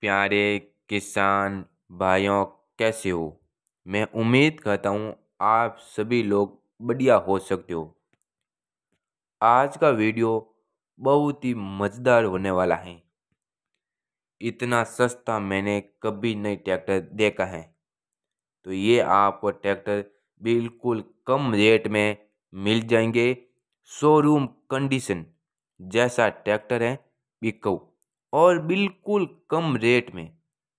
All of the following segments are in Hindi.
प्यारे किसान भाइयों कैसे हो मैं उम्मीद करता हूँ आप सभी लोग बढ़िया हो सकते हो आज का वीडियो बहुत ही मज़ेदार होने वाला है इतना सस्ता मैंने कभी नहीं ट्रैक्टर देखा है तो ये आपको ट्रैक्टर बिल्कुल कम रेट में मिल जाएंगे शोरूम कंडीशन जैसा ट्रैक्टर है बिकऊ और बिल्कुल कम रेट में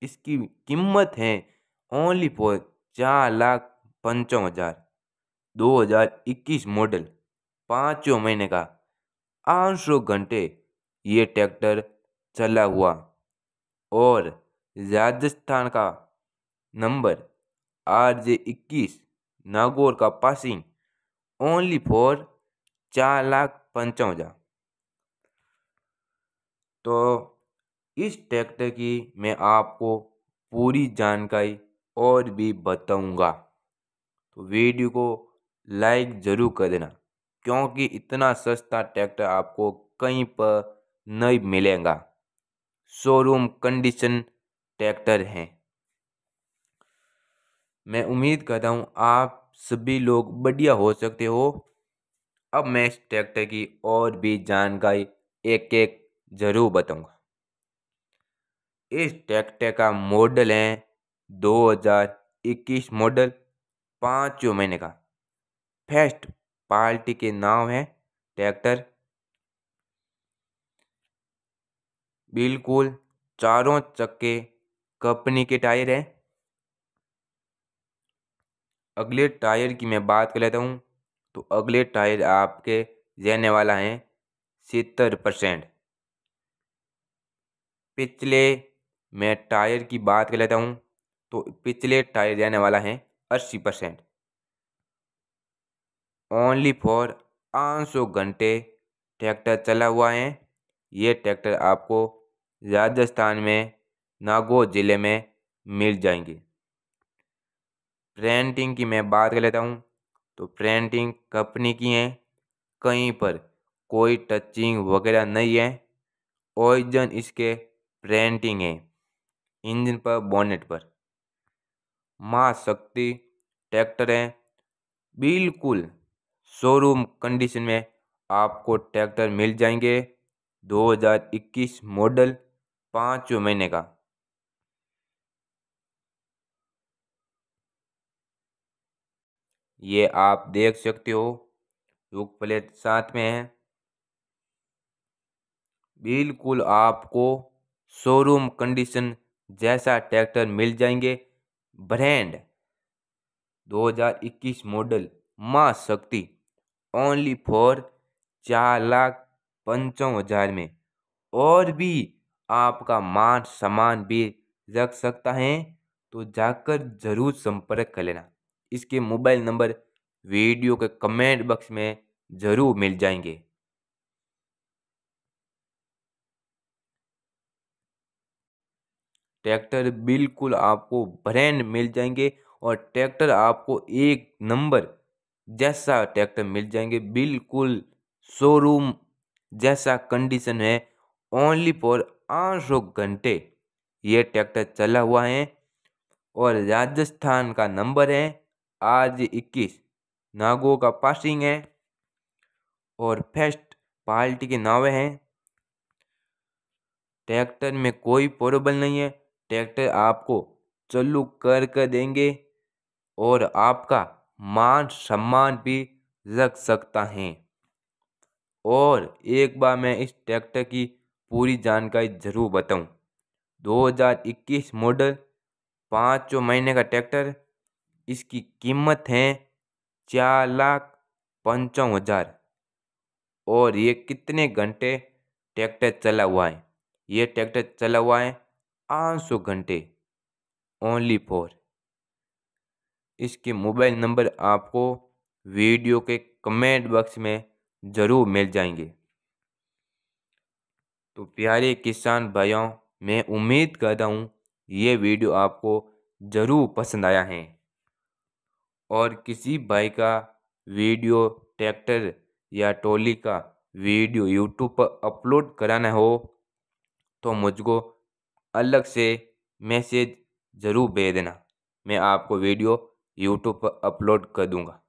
इसकी कीमत है ओनली फॉर चार लाख पंचों हज़ार दो हज़ार इक्कीस मॉडल पाँचों महीने का आठ सौ घंटे ये ट्रैक्टर चला हुआ और राजस्थान का नंबर आर जे इक्कीस नागौर का पासिंग ओनली फॉर चार लाख पंचों हज़ार तो इस ट्रैक्टर की मैं आपको पूरी जानकारी और भी बताऊँगा तो वीडियो को लाइक ज़रूर कर देना क्योंकि इतना सस्ता ट्रैक्टर आपको कहीं पर नहीं मिलेगा शोरूम कंडीशन ट्रैक्टर हैं मैं उम्मीद करता हूँ आप सभी लोग बढ़िया हो सकते हो अब मैं इस ट्रैक्टर की और भी जानकारी एक एक ज़रूर बताऊँगा इस ट्रैक्टर का मॉडल है 2021 मॉडल पाँचों महीने का फर्स्ट पार्टी के नाम है ट्रैक्टर बिल्कुल चारों चक्के कंपनी के टायर हैं अगले टायर की मैं बात कर लेता हूँ तो अगले टायर आपके रहने वाला है सत्तर परसेंट पिछले मैं टायर की बात कर लेता हूँ तो पिछले टायर जाने वाला है अस्सी परसेंट ओनली फॉर पाँच सौ घंटे ट्रैक्टर चला हुआ है ये ट्रैक्टर आपको राजस्थान में नागौर ज़िले में मिल जाएंगे प्रिंटिंग की मैं बात कर लेता हूँ तो प्रिंटिंग कंपनी की है कहीं पर कोई टचिंग वगैरह नहीं है ओरिजन इसके प्रिंटिंग है इंजन पर बोनेट पर माँ शक्ति है बिल्कुल शोरूम कंडीशन में आपको ट्रैक्टर मिल जाएंगे 2021 मॉडल पाँचों महीने का ये आप देख सकते हो रुक प्लेट साथ में है बिल्कुल आपको शोरूम कंडीशन जैसा ट्रैक्टर मिल जाएंगे ब्रांड 2021 मॉडल माँ शक्ति ओनली फॉर चार लाख पंचों हजार में और भी आपका मान सम्मान भी रख सकता है तो जाकर जरूर संपर्क कर लेना इसके मोबाइल नंबर वीडियो के कमेंट बॉक्स में ज़रूर मिल जाएंगे ट्रैक्टर बिल्कुल आपको ब्रांड मिल जाएंगे और ट्रैक्टर आपको एक नंबर जैसा ट्रैक्टर मिल जाएंगे बिल्कुल शोरूम जैसा कंडीशन है ओनली फॉर आठ सौ घंटे ये ट्रैक्टर चला हुआ है और राजस्थान का नंबर है आज इक्कीस नागो का पासिंग है और फेस्ट पार्टी के नावे हैं ट्रैक्टर में कोई प्रॉब्लम नहीं है ट्रैक्टर आपको चलू कर कर देंगे और आपका मान सम्मान भी रख सकता है और एक बार मैं इस ट्रैक्टर की पूरी जानकारी ज़रूर बताऊं 2021 मॉडल पाँचों महीने का ट्रैक्टर इसकी कीमत है चार लाख पंचावन हज़ार और ये कितने घंटे ट्रैक्टर चला हुआ है ये ट्रैक्टर चला हुआ है पाँच सौ घंटे ओनली फॉर इसके मोबाइल नंबर आपको वीडियो के कमेंट बॉक्स में ज़रूर मिल जाएंगे तो प्यारे किसान भाइयों मैं उम्मीद करता हूँ ये वीडियो आपको ज़रूर पसंद आया है और किसी भाई का वीडियो ट्रैक्टर या टोली का वीडियो यूट्यूब पर अपलोड कराना हो तो मुझको अलग से मैसेज ज़रूर भेज देना मैं आपको वीडियो यूट्यूब पर अपलोड कर दूँगा